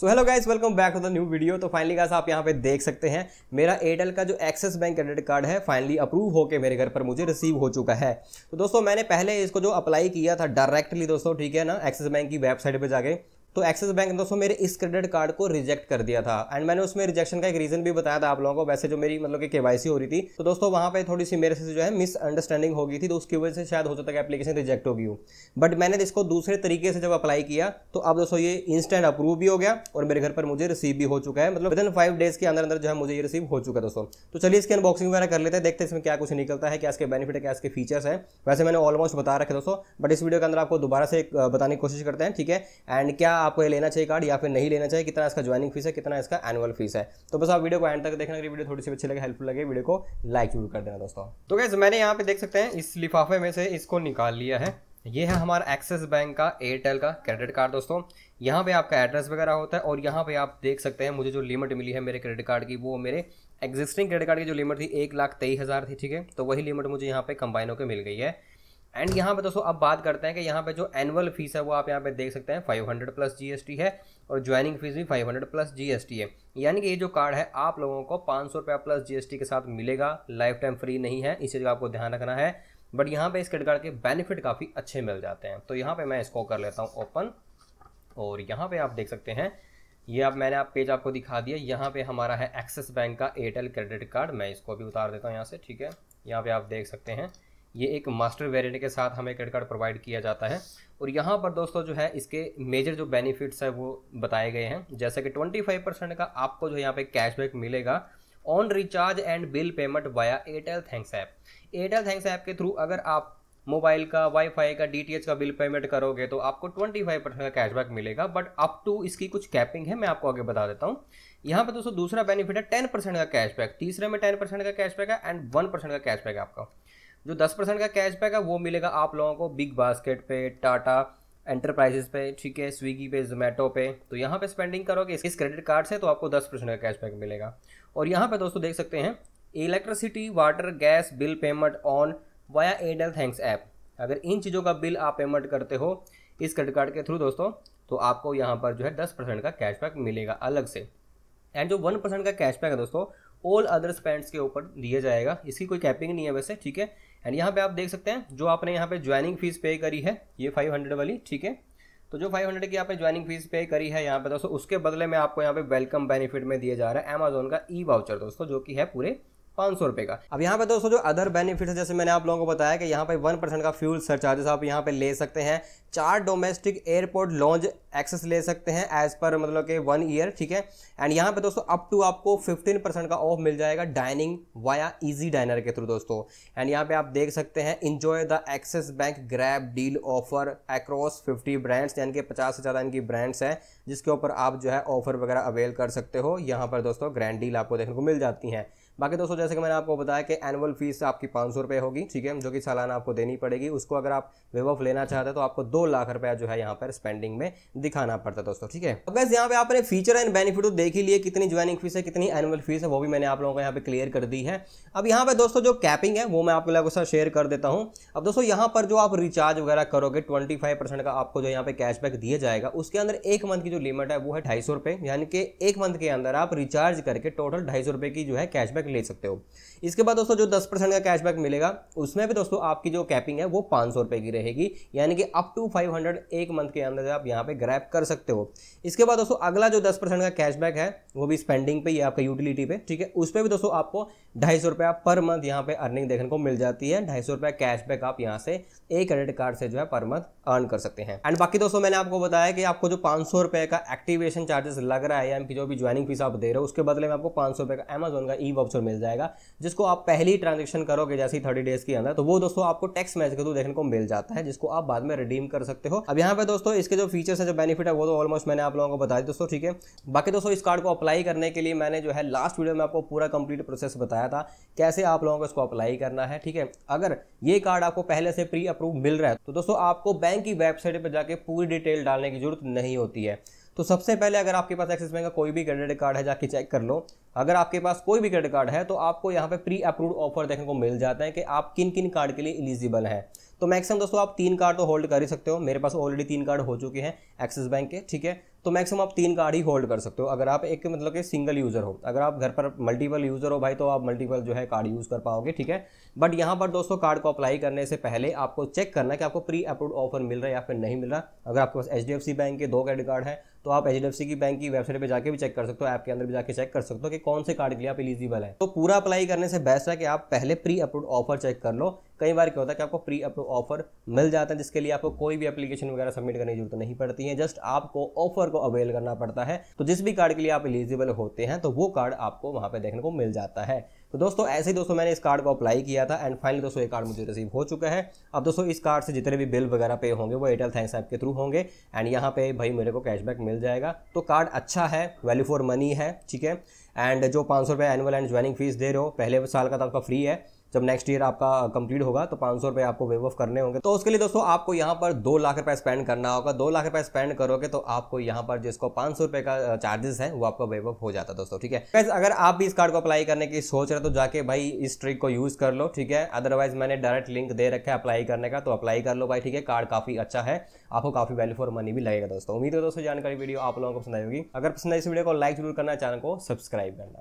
so hello guys welcome back to the new video तो finally guys आप यहाँ पे देख सकते हैं मेरा एयरटेल का जो एक्सेस बैंक क्रेडिट कार्ड है फाइनली अप्रूव होकर मेरे घर पर मुझे रिसीव हो चुका है तो दोस्तों मैंने पहले इसको जो अप्लाई किया था डायरेक्टली दोस्तों ठीक है ना एक्सेस बैंक की वेबसाइट पर जाके तो एक्सिस बैंक ने दोस्तों मेरे इस क्रेडिट कार्ड को रिजेक्ट कर दिया था एंड मैंने उसमें रिजेक्शन का एक रीजन भी बताया था आप लोगों को वैसे जो मेरी मतलब की केवाईसी हो रही थी तो दोस्तों वहां पर थोड़ी सी मेरे से जो है मिसअंडरस्टैंडिंग हो गई थी तो उसकी वजह से शायद हो सकता है एप्लीकेशन रिजेक्ट होगी हो बट मैंने इसको दूसरे तरीके से जब अप्लाई किया तो अब दोस्तों ये इंस्टेंट अप्रूव भी हो गया और मेरे घर पर मुझे रिसीव भी हो चुका है मतलब विदिन फाइव डेज के अंदर अंदर जो है मुझे ये रिसीव हो चुका है दोस्तों तो चलिए इसके अनबॉक्सिंग वगैरह कर लेते हैं देखते हैं इसमें क्या कुछ निकलता है क्या इसके बेनिफिट है क्या इसके फीचर्स हैं वैसे मैंने ऑलमोस्ट बता रखे दोस्तों बट इस वीडियो के अंदर आपको दोबारा से बताने की कोशिश करते हैं ठीक है एंड क्या आपको ये लेना चाहिए कार्ड या फिर नहीं लेना चाहिए कितना इसका ज्वाइनिंग फीस है कितना इसका एनुअल फीस है तो बस आप वीडियो को एंड तक देखना वीडियो थोड़ी सी अच्छी लगे हेल्पफुल लगे वीडियो को लाइक जरूर कर देना दोस्तों तो कैसे मैंने यहाँ पे देख सकते हैं इस लिफाफे में से इसको निकाल लिया है ये है हमारा एक्सिस बैंक का एयरटेल का क्रेडिट कार्ड दोस्तों यहाँ पे आपका एड्रेस वगैरह होता है और यहाँ पे आप देख सकते हैं मुझे जो लिमिट मिली है मेरे क्रेडिट कार्ड की वो मेरे एग्जिस्टिंग क्रेडिट कार्ड की जो लिमिट थी एक लाख तेईस हज़ार थी ठीक है तो वही लिमिट मुझे यहाँ पे कंबाइन होकर मिल गई है एंड यहाँ पे दोस्तों अब बात करते हैं कि यहाँ पे जो एनुअल फीस है वो आप यहाँ पे देख सकते हैं 500 प्लस जीएसटी है और ज्वाइनिंग फीस भी 500 प्लस जीएसटी है यानी कि ये जो कार्ड है आप लोगों को पाँच सौ रुपया प्लस जीएसटी के साथ मिलेगा लाइफ टाइम फ्री नहीं है इसी चीज़ का आपको ध्यान रखना है बट यहाँ पे इस क्रेडिट कार्ड के बेनिफिट काफ़ी अच्छे मिल जाते हैं तो यहाँ पर मैं इसको कर लेता हूँ ओपन और यहाँ पर आप देख सकते हैं ये अब मैंने आप पेज आपको दिखा दिया यहाँ पे हमारा है एक्सिस बैंक का एयरटेल क्रेडिट कार्ड मैं इसको भी उतार देता हूँ यहाँ से ठीक है यहाँ पे आप देख सकते हैं ये एक मास्टर वेरिएंट के साथ हमें क्रेडिट कार्ड प्रोवाइड किया जाता है और यहाँ पर दोस्तों जो है इसके मेजर जो बेनिफिट्स है वो बताए गए हैं जैसे कि 25 परसेंट का आपको जो यहाँ पे कैशबैक मिलेगा on recharge and bill payment via Airtel thanks app Airtel thanks app के थ्रू अगर आप मोबाइल का वाईफाई का डी का बिल पेमेंट करोगे तो आपको 25 परसेंट का कैशबैक मिलेगा बट अप टू इसकी कुछ कैपिंग है मैं आपको आगे बता देता हूँ यहाँ पर दोस्तों दूसरा बेनिफिट है 10 परसेंट का कैशबैक तीसरे में 10 परसेंट का कैशबैक है एंड 1 परसेंट का कैशबैक है आपका जो दस परसेंट का कैशबैक है वो मिलेगा आप लोगों को बिग बास्केट पे टाटा एंटरप्राइजेस पे ठीक है स्विगी पे जोमेटो पे तो यहाँ पे स्पेंडिंग करोगे इस क्रेडिट कार्ड से तो आपको दस परसेंट का कैशबैक मिलेगा और यहाँ पे दोस्तों देख सकते हैं electricity water gas bill payment on via Airtel thanks app अगर इन चीज़ों का बिल आप पेमेंट करते हो इस क्रेडिट कार्ड के थ्रू दोस्तों तो आपको यहाँ पर जो है दस परसेंट का कैशबैक मिलेगा अलग से एंड जो वन परसेंट का कैशबैक है दोस्तों ऑल अदर स्पेंड्स के ऊपर दिया जाएगा इसकी कोई कैपिंग नहीं है वैसे ठीक है एंड यहाँ पे आप देख सकते हैं जो आपने यहाँ पे ज्वाइनिंग फीस पे करी है ये 500 वाली ठीक है तो जो 500 की आपने ज्वाइनिंग फीस पे करी है यहाँ पे दोस्तों उसके बदले में आपको यहाँ पे वेलकम बेनिफिट में दिया जा रहा है अमेजोन का ई वाउचर दोस्तों जो कि है पूरे पाँच सौ रुपये का अब यहाँ पे दोस्तों जो अदर बेनिफिट है जैसे मैंने आप लोगों को बताया कि यहाँ पे वन परसेंट का फ्यूल सरचार्जेस आप यहाँ पे ले सकते हैं चार डोमेस्टिक एयरपोर्ट लॉन्च एक्सेस ले सकते हैं एज पर मतलब के वन ईयर ठीक है एंड यहाँ पे दोस्तों अप टू आपको फिफ्टीन परसेंट का ऑफ मिल जाएगा डाइनिंग वाया इजी डाइनर के थ्रू दोस्तों एंड यहाँ पे आप देख सकते हैं enjoy the Axis bank grab deal offer across fifty brands यानी कि पचास से ज़्यादा इनकी ब्रांड्स हैं जिसके ऊपर आप जो है ऑफर वगैरह अवेल कर सकते हो यहाँ पर दोस्तों ग्रैंड डील आपको देखने को मिल जाती हैं बाकी दोस्तों जैसे कि मैंने आपको बताया कि एनुअल फीस आपकी पाँच सौ रुपये होगी ठीक है जो कि सालाना आपको देनी पड़ेगी उसको अगर आप वेव ऑफ लेना चाहते हैं तो आपको दो लाख रुपया जो है यहाँ पर स्पेंडिंग में दिखाना पड़ता है दोस्तों ठीक है तो बस यहाँ पे आपने फीचर एंड बेनिफिट तो देख ही लिए कितनी ज्वाइनिंग फीस है कितनी एनुअल फीस है वो भी मैंने आप लोगों को यहाँ पे क्लियर कर दी है अब यहाँ पे दोस्तों जो कैपिंग है वो मैं आप लोगों के साथ शेयर कर देता हूँ अब दोस्तों यहाँ पर जो आप रिचार्ज वगैरह करोगे ट्वेंटी का आपको जो यहाँ पे कैशबैक दिया जाएगा उसके अंदर एक मंथ की जो लिमिट है वो है ढाई यानी कि एक मंथ के अंदर आप रिचार्ज करके टोटल ढाई की जो है कैशबैक कैशबैक ले सकते हो इसके बाद दोस्तों जो दस परसेंट का कैशबैक मिलेगा उसमें भी दोस्तों आपकी जो कैपिंग है वो पाँच सौ रुपये की रहेगी यानी कि अप टू फाइव हंड्रेड एक मंथ के अंदर आप यहाँ पे ग्रैप कर सकते हो इसके बाद दोस्तों अगला जो दस परसेंट का कैशबैक है वो भी स्पेंडिंग पे या आपका यूटिलिटी पे ठीक है उस पर भी दोस्तों आपको ढाई सौ रुपया पर मंथ यहाँ पे अर्निंग देखने को मिल जाती है ढाई सौ रुपया कैशबैक आप यहाँ से एक क्रेडिट कार्ड से जो है पर मंथ अर्न कर सकते हैं एंड बाकी दोस्तों मैंने आपको बताया कि आपको जो पाँच सौ रुपये का एक्टिवेशन चार्जेस लग रहा है या जो भी ज्वाइनिंग फीस आप दे रहे हो उसके बदले में आपको पाँच सौ रुपये का अमेजोन का ई वॉच दोस्तों मिल जाएगा जिसको आप पहली ट्रांजेक्शन करोगे जैसे ही थर्टी डेज के अंदर तो वो दोस्तों आपको टैक्स मैच के थ्रू देखने को मिल जाता है जिसको आप बाद में रिडीम कर सकते हो अब यहाँ पे दोस्तों इसके जो फीचर्स है जो बेनिफिट है वो तो ऑलमोस्ट मैंने आप लोगों को बता दिया दोस्तों ठीक है बाकी दोस्तों इस कार्ड को अप्लाई करने के लिए मैंने जो है लास्ट वीडियो में आपको पूरा कंप्लीट प्रोसेस बताया था कैसे आप लोगों को इसको अप्लाई करना है ठीक है अगर ये कार्ड आपको पहले से प्री अप्रूव मिल रहा है तो दोस्तों आपको बैंक की वेबसाइट पर जाकर पूरी डिटेल डालने की जरूरत नहीं होती है तो सबसे पहले अगर आपके पास एक्सिस बैंक का कोई भी क्रेडिट कार्ड है जाके चेक कर लो अगर आपके पास कोई भी क्रेडिट कार्ड है तो आपको यहाँ पे प्री अप्रूव ऑफर देखने को मिल जाता है कि आप किन किन कार्ड के लिए एलिजिबल हैं तो मैक्सिमम दोस्तों आप तीन कार्ड तो होल्ड कर ही सकते हो मेरे पास ऑलरेडी तीन कार्ड हो चुके हैं एक्सिस बैंक के ठीक है तो मैक्सिमम आप तीन कार्ड ही होल्ड कर सकते हो अगर आप एक मतलब कि सिंगल यूज़र हो अगर आप घर पर मल्टीपल यूज़र हो भाई तो आप मल्टीपल जो है कार्ड यूज़ कर पाओगे ठीक है बट यहाँ पर दोस्तों कार्ड को अप्लाई करने से पहले आपको चेक करना कि आपको प्री अप्रूव ऑफर मिल रहा है या फिर नहीं मिल रहा अगर आपके पास एच बैंक के दो क्रेडिट कार्ड है तो आप एच की बैंक की वेबसाइट पर जाकर भी चेक कर सकते हो ऐप के अंदर भी जाकर चेक कर सकते हो कि कौन से कार्ड के लिए आप एलिजिबल है तो पूरा अप्लाई करने से बेस्ट है कि आप पहले प्री अप्रूव ऑफर चेक कर लो कई बार क्या होता है कि आपको प्री अप्रूव ऑफर मिल जाता है जिसके लिए आपको कोई भी एप्लीकेशन वगैरह सबमिट करने की जरूरत नहीं पड़ती है जस्ट आपको ऑफर को अवेल करना पड़ता है तो जिस भी कार्ड के लिए आप एलिजिबल होते हैं तो वो कार्ड आपको वहां पर देखने को मिल जाता है तो दोस्तों ऐसे ही दोस्तों मैंने इस कार्ड को अप्लाई किया था एंड फाइनली दोस्तों ये कार्ड मुझे रिसीव हो चुका है अब दोस्तों इस कार्ड से जितने भी बिल वगैरह पे होंगे वो एयरटेल थैंक्स ऐप के थ्रू होंगे एंड यहाँ पे भाई मेरे को कैशबैक मिल जाएगा तो कार्ड अच्छा है वैल्यू फॉर मनी है ठीक है एंड जो पाँच सौ एनुअल एंड ज्वाइनिंग फीस दे रहे हो पहले साल का तो आपका फ्री है जब नेक्स्ट ईयर आपका कंप्लीट होगा तो पाँच सौ रुपये आपको वेव ऑफ करने होंगे तो उसके लिए दोस्तों आपको यहाँ पर दो लाख रुपये स्पेंड करना होगा दो लाख रुपये स्पेंड करोगे तो आपको यहाँ पर जिसको पाँच सौ रुपये का चार्जेस है वो आपका वेव ऑफ हो जाता है दोस्तों ठीक है बस अगर आप भी इस कार्ड को अप्लाई करने की सोच रहे तो जाके भाई इस ट्रिक को यूज़ कर लो ठीक है अदरवाइज मैंने डायरेक्ट लिंक दे रखा है अप्लाई करने का तो अप्लाई कर लो भाई ठीक है कार्ड काफ़ी अच्छा है आपको काफ़ी वैल्यू फॉर मनी भी लगेगा दोस्तों उम्मीद है दोस्तों जानकारी वीडियो आप लोगों को पसंद आएगी अगर पसंद आई इस वीडियो को लाइक जरूर करना चैनल को सब्सक्राइब करना